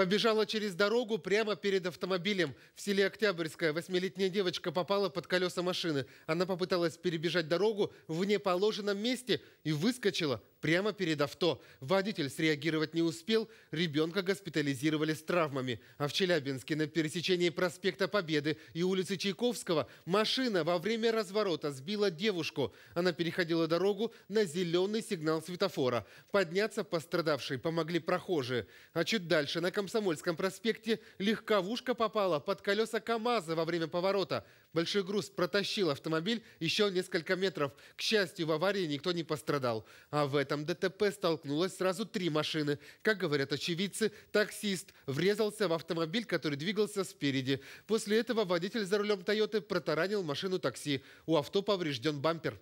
Побежала через дорогу прямо перед автомобилем. В селе Октябрьское восьмилетняя девочка попала под колеса машины. Она попыталась перебежать дорогу в неположенном месте и выскочила прямо перед авто. Водитель среагировать не успел, ребенка госпитализировали с травмами. А в Челябинске на пересечении проспекта Победы и улицы Чайковского машина во время разворота сбила девушку. Она переходила дорогу на зеленый сигнал светофора. Подняться пострадавшей помогли прохожие. А чуть дальше на Комсомольском проспекте легковушка попала под колеса КАМАЗа во время поворота. Большой груз протащил автомобиль еще несколько метров. К счастью, в аварии никто не пострадал. А в этом этом ДТП столкнулось сразу три машины. Как говорят очевидцы, таксист врезался в автомобиль, который двигался спереди. После этого водитель за рулем Тойоты протаранил машину такси. У авто поврежден бампер.